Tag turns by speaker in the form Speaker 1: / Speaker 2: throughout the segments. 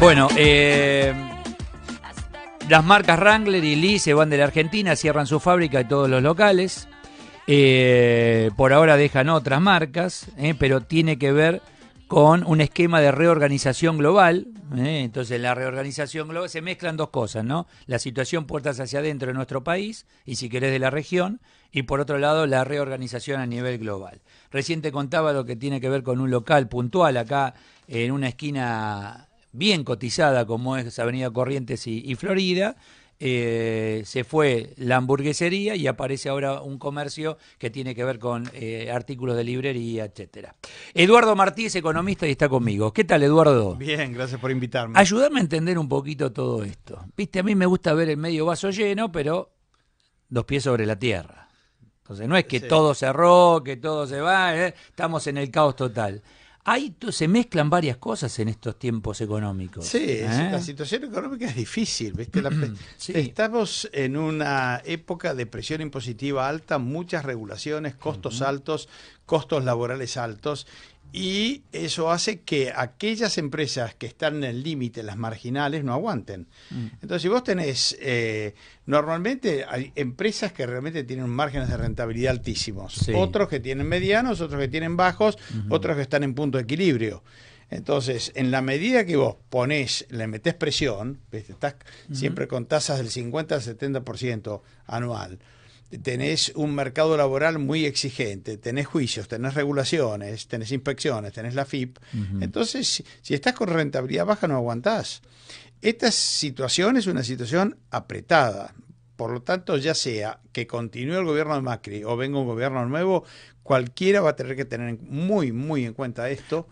Speaker 1: Bueno, eh, las marcas Wrangler y Lee se van de la Argentina, cierran su fábrica y todos los locales. Eh, por ahora dejan otras marcas, eh, pero tiene que ver con un esquema de reorganización global. Entonces, la reorganización global se mezclan dos cosas, ¿no? La situación puertas hacia adentro de nuestro país, y si querés de la región, y por otro lado, la reorganización a nivel global. Recién te contaba lo que tiene que ver con un local puntual acá en una esquina bien cotizada como es Avenida Corrientes y, Florida, eh, se fue la hamburguesería y aparece ahora un comercio que tiene que ver con eh, artículos de librería, etcétera. Eduardo Martí es economista y está conmigo. ¿Qué tal, Eduardo? Bien, gracias por invitarme. Ayúdame a entender un poquito todo esto. Viste, a mí me gusta ver el medio vaso lleno, pero dos pies sobre la tierra. Entonces, no es que todo cerró, que todo se va, eh, estamos en el caos total. Hay, se mezclan varias cosas en estos tiempos económicos. Sí, ¿eh? la
Speaker 2: situación económica es difícil. ¿viste? Estamos en una época de presión impositiva alta, muchas regulaciones, costos altos, costos laborales altos y eso hace que aquellas empresas que están en el límite, las marginales, no aguanten. Mm. Entonces, si vos tenés, eh, normalmente hay empresas que realmente tienen márgenes de rentabilidad altísimos, otros que tienen medianos, otros que tienen bajos, otros que están en punto de equilibrio. Entonces, en la medida que vos ponés, le metés presión, estás siempre con tasas del 50 al 70% anual, tenés un mercado laboral muy exigente, tenés juicios, tenés regulaciones, tenés inspecciones, tenés la FIP. Entonces, si estás con rentabilidad baja, no aguantás. Esta situación es una situación apretada. Por lo tanto, ya sea que continúe el gobierno de Macri o venga un gobierno
Speaker 1: nuevo, cualquiera va a tener que tener muy, muy en cuenta esto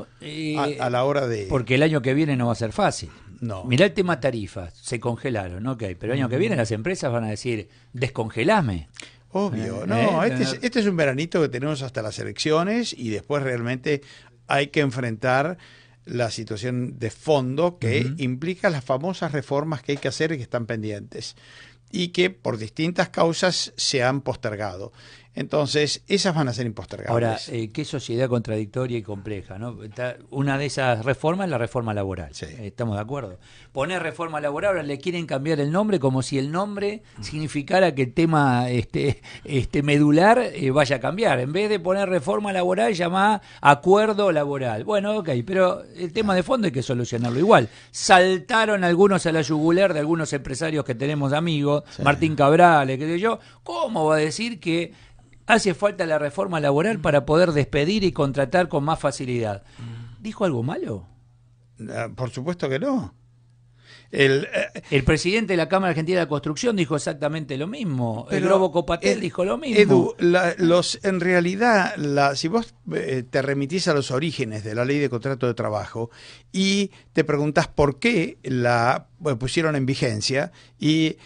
Speaker 1: a, la hora de... Porque el año que viene no va a ser fácil. No. Mirá el tema tarifas, se congelaron, ok, pero el año que viene las empresas van a decir, descongelame. Obvio, eh, no, eh, este, eh,
Speaker 2: este, es, un veranito que tenemos hasta las elecciones y después realmente hay que enfrentar la situación de fondo que implica las famosas reformas que hay que hacer y que están pendientes y que por distintas causas se han postergado. Entonces, esas van a ser
Speaker 1: impostergables. Ahora, eh, qué sociedad contradictoria y compleja, ¿no? Una de esas reformas es la reforma laboral. Eh, estamos de acuerdo. Poner reforma laboral, ahora le quieren cambiar el nombre como si el nombre mm. significara que el tema este, este medular eh, vaya a cambiar. En vez de poner reforma laboral, llama acuerdo laboral. Bueno, ok, pero el tema de fondo hay que solucionarlo igual. Saltaron algunos a la yugular de algunos empresarios que tenemos amigos, Martín Cabral, qué sé yo. ¿Cómo va a decir que hace falta la reforma laboral mm. para poder despedir y contratar con más facilidad. Mm. ¿Dijo algo malo? Ah, por supuesto que no. Eh, el, presidente de la Cámara Argentina de la Construcción dijo exactamente lo mismo. el robo Copatel dijo lo mismo. Edu, en
Speaker 2: realidad, si vos eh, te remitís a los orígenes de la ley de contrato de trabajo y te preguntás por qué la eh, pusieron en vigencia, y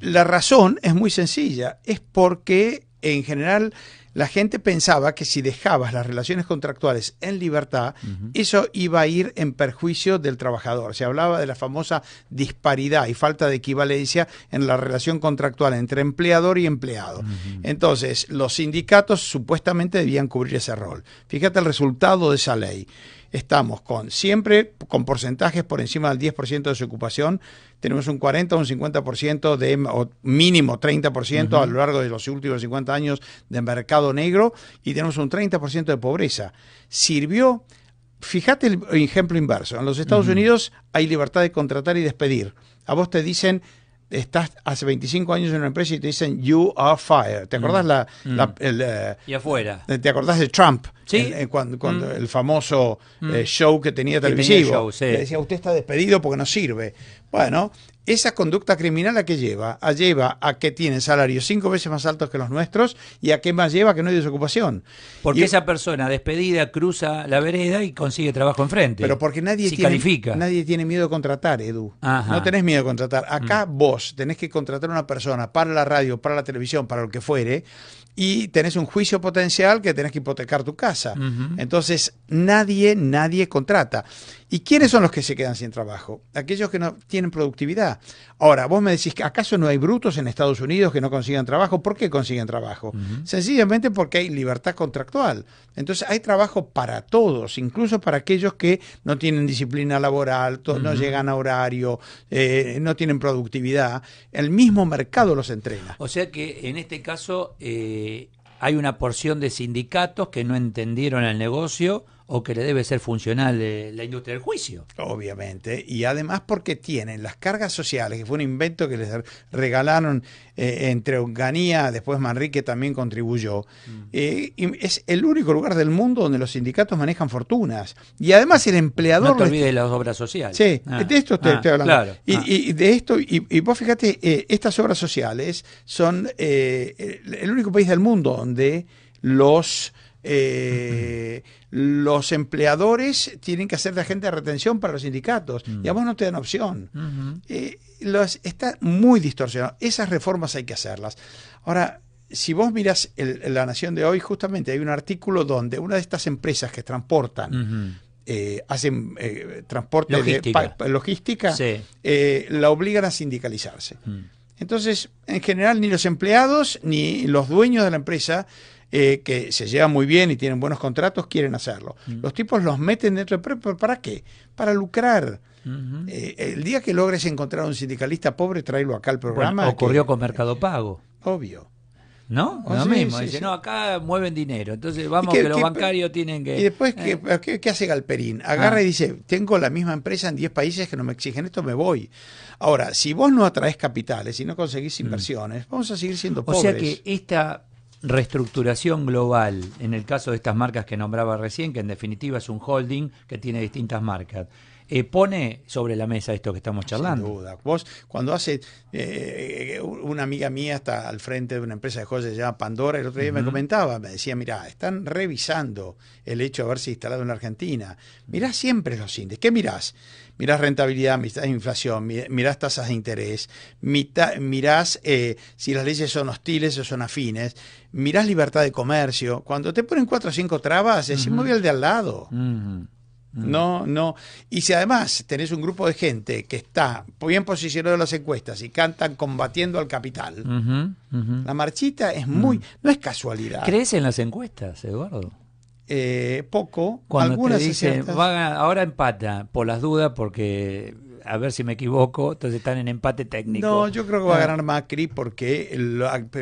Speaker 2: la razón es muy sencilla: es porque en general la gente pensaba que si dejabas las relaciones contractuales en libertad, eso iba a ir en perjuicio del trabajador. Se hablaba de la famosa disparidad y falta de equivalencia en la relación contractual entre empleador y empleado. Entonces, los sindicatos supuestamente debían cubrir ese rol. Fíjate el resultado de esa ley estamos con siempre con porcentajes por encima del 10% de su ocupación, tenemos un 40 o un 50% de, o mínimo 30% a lo largo de los últimos 50 años de mercado negro y tenemos un 30% de pobreza. Sirvió, fíjate el ejemplo inverso, en los Estados Unidos hay libertad de contratar y despedir. A vos te dicen, estás hace 25 años en una empresa y te dicen you are fired. ¿Te acordás mm. La, mm. Eh, afuera? ¿Te acordás de Trump? cuando, mm. el famoso mm. eh, show que tenía televisivo. decía, usted está despedido porque no sirve. Bueno, esa conducta criminal a qué lleva? A lleva a que tienen salarios cinco veces más altos que los nuestros y a qué más lleva que no hay desocupación. Porque esa
Speaker 1: persona despedida cruza la vereda y consigue trabajo enfrente. Pero porque nadie, tiene, califica.
Speaker 2: nadie tiene miedo de contratar, Edu. No tenés miedo de contratar. Mm. Acá
Speaker 1: vos tenés
Speaker 2: que contratar a una persona para la radio, para la televisión, para lo que fuere, y tenés un juicio potencial que tenés que hipotecar tu casa. Entonces, nadie, nadie contrata. ¿Y quiénes son los que se quedan sin trabajo? Aquellos que no tienen productividad. Ahora, vos me decís, ¿acaso no hay brutos en Estados Unidos que no consigan trabajo? ¿Por qué consiguen trabajo? Sencillamente porque hay libertad contractual. Entonces, hay trabajo para todos, incluso para aquellos que no tienen disciplina laboral, todos no llegan a horario, eh, no tienen productividad. El mismo mercado los entrena.
Speaker 1: O sea que en este caso... Eh, hay una porción de sindicatos que no entendieron el negocio o que le debe ser funcional eh, la industria del juicio. Obviamente, y además porque tienen las cargas sociales, que fue un invento que les
Speaker 2: regalaron eh, entre Onganía, después Manrique también contribuyó. Mm. Eh, es el único lugar del mundo donde los sindicatos manejan fortunas. Y además el empleador... No te olvides
Speaker 1: de las obras sociales. Sí, ah. de esto ah, estoy, hablando. Ah.
Speaker 2: y, de esto, y, y vos fíjate, estas obras sociales son el único país del mundo donde los eh, los empleadores tienen que hacer de agente de retención para los sindicatos y a vos no te dan opción. Eh, está muy distorsionado. Esas reformas hay que hacerlas. Ahora, si vos miras La Nación de hoy, justamente hay un artículo donde una de estas empresas que transportan eh, hacen transporte logística, de, logística la obligan a sindicalizarse. Entonces, en general, ni los empleados ni los dueños de la empresa eh, que se llevan muy bien y tienen buenos contratos, quieren hacerlo. Mm. Los tipos los meten dentro del pero ¿para qué? Para lucrar. Eh, el día que logres encontrar a un sindicalista pobre, tráelo acá al programa. ocurrió
Speaker 1: con Mercado Pago. Obvio. ¿No? Ah, lo mismo. Dice, no, acá mueven dinero. Entonces, vamos, que, los bancarios tienen que. ¿Y después eh. ¿qué, hace Galperín? Agarra ah. y dice:
Speaker 2: Tengo la misma empresa en 10 países que no me exigen esto, me voy. Ahora, si vos no atraes capitales y no conseguís mm. inversiones,
Speaker 1: vamos a seguir siendo pobres. O sea que
Speaker 2: esta
Speaker 1: reestructuración global en el caso de estas marcas que nombraba recién, que en definitiva es un holding que tiene distintas marcas. Eh, pone sobre la mesa esto que estamos charlando. duda. Vos, cuando hace eh,
Speaker 2: una amiga mía está al frente de una empresa de joyas llama Pandora, el otro día me comentaba, me decía, mirá, están revisando el hecho de haberse instalado en Argentina. Mirá siempre los índices. ¿Qué mirás? Mirás rentabilidad, mirás inflación, mirás tasas de interés, mirás eh, si las leyes son hostiles o son afines, mirás libertad de comercio. Cuando te ponen cuatro o cinco trabas, es muy uh de al lado. Mm. No, no. Y si además tenés un grupo de gente que está bien posicionado en las encuestas y cantan combatiendo al capital, la marchita es muy. Mm. No es casualidad. ¿Crees en
Speaker 1: las encuestas, Eduardo?
Speaker 2: Eh, poco.
Speaker 1: algunas dicen, ahora empata, por las dudas, porque a ver si me equivoco, entonces están en empate técnico. No, yo creo que va a ah. ganar
Speaker 2: Macri porque,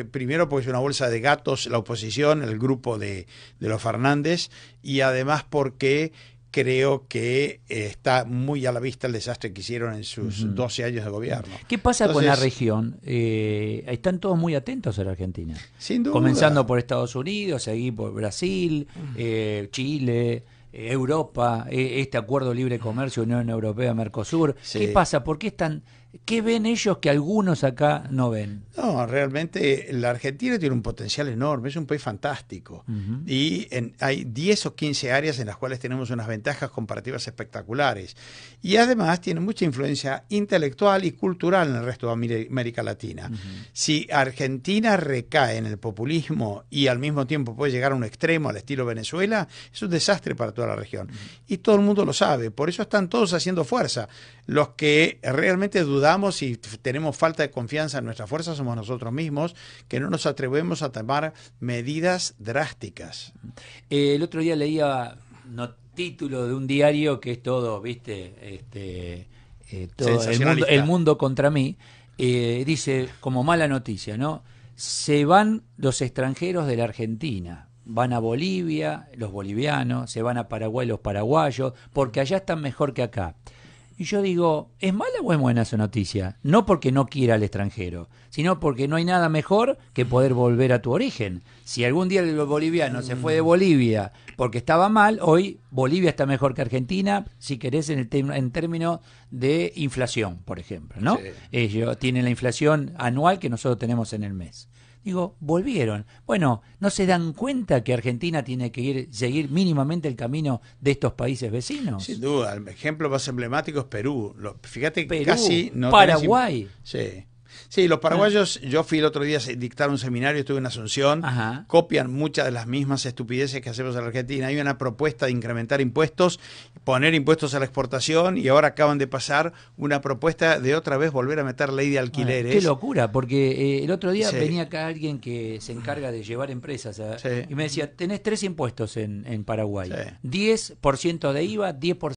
Speaker 2: primero porque es una bolsa de gatos la oposición, el grupo de, de los Fernández, y además porque creo que eh, está muy a la vista el desastre que hicieron en sus 12 años de gobierno.
Speaker 1: ¿Qué pasa con la región? Eh, están todos muy atentos a la Argentina. Sin duda. Comenzando por Estados Unidos, seguí por Brasil, eh, Chile. Europa, este acuerdo libre de comercio, Unión Europea, Mercosur. ¿Qué pasa? ¿Por qué están ¿Qué ven ellos que algunos acá no ven?
Speaker 2: No, realmente la Argentina tiene un potencial enorme, es un país fantástico. Y hay 10 o 15 áreas en las cuales tenemos unas ventajas comparativas espectaculares. Y además tiene mucha influencia intelectual y cultural en el resto de América Latina. Si Argentina recae en el populismo y al mismo tiempo puede llegar a un extremo al estilo Venezuela, es un desastre para toda la región. Y todo el mundo lo sabe, por eso están todos haciendo fuerza los que realmente dudamos y tenemos falta de confianza en nuestras fuerzas somos nosotros mismos, que no nos atrevemos a tomar medidas drásticas.
Speaker 1: Eh, el otro día leía no, título de un diario que es todo, viste, este, eh, el, mundo, contra mí, eh, dice como mala noticia, ¿no? Se van los extranjeros de la Argentina, van a Bolivia, los bolivianos, se van a Paraguay los paraguayos, porque allá están mejor que acá. Y yo digo, ¿es mala o es buena esa noticia? No porque no quiera al extranjero, sino porque no hay nada mejor que poder volver a tu origen. Si algún día el boliviano se fue de Bolivia porque estaba mal, hoy Bolivia está mejor que Argentina, si querés, en, en términos de inflación, por ejemplo. ¿no? Ellos tienen la inflación anual que nosotros tenemos en el mes. Digo, volvieron. Bueno, ¿no se dan cuenta que Argentina tiene que ir, seguir mínimamente el camino de estos países vecinos? Sin
Speaker 2: duda, el ejemplo más emblemático es Perú. fíjate que casi no Paraguay. sí. Sí, los paraguayos, yo fui el otro día a dictar un seminario, estuve en Asunción, copian muchas de las mismas estupideces que hacemos en la Argentina. Hay una propuesta de incrementar impuestos, poner impuestos a la exportación y ahora acaban de pasar una propuesta de otra vez volver a meter ley de alquileres. qué locura,
Speaker 1: porque eh, el otro día venía acá alguien que se encarga de llevar empresas ¿eh? y me decía, tenés tres impuestos en, en Paraguay, 10% de IVA, 10%...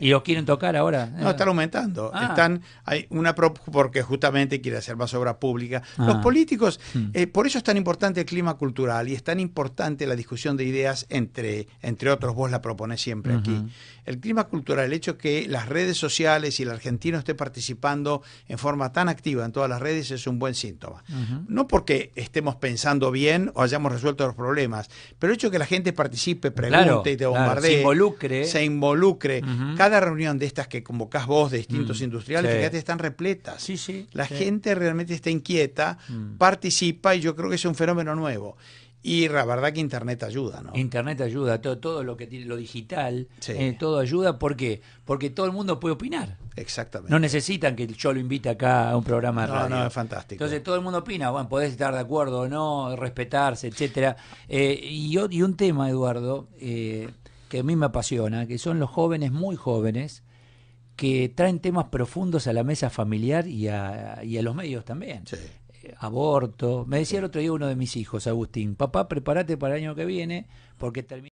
Speaker 1: ¿Y los quieren tocar ahora? No, están aumentando. Ah. Están, hay una porque justamente quieren hacer más obra
Speaker 2: pública. Los ah. políticos, hmm. eh, por eso es tan importante el clima cultural y es tan importante la discusión de ideas entre, entre otros, vos la proponés siempre aquí. El clima cultural, el hecho que las redes sociales y el argentino esté participando en forma tan activa en todas las redes es un buen síntoma. No porque estemos pensando bien o hayamos resuelto los problemas, pero el hecho que la gente participe, pregunte y te bombardee, se involucre. Se involucre. Cada reunión de estas que convocás vos de distintos mm, industriales, fíjate, están repletas. La gente realmente está inquieta, mm. participa y yo creo que es un fenómeno nuevo. Y la verdad que Internet
Speaker 1: ayuda, ¿no? Internet ayuda, todo, lo que tiene lo digital, eh, todo ayuda. ¿Por Porque todo el mundo puede opinar. Exactamente. No necesitan que yo lo invite acá a un programa de radio. No, es fantástico. Entonces todo el mundo opina, bueno, podés estar de acuerdo o no, respetarse, etcétera. Eh, y, y, un tema, Eduardo, eh, que a mí me apasiona, que son los jóvenes, muy jóvenes, que traen temas profundos a la mesa familiar y a, y a los medios también. Eh, aborto. Me decía el otro día uno de mis hijos, Agustín, papá, prepárate para el año que viene porque termina...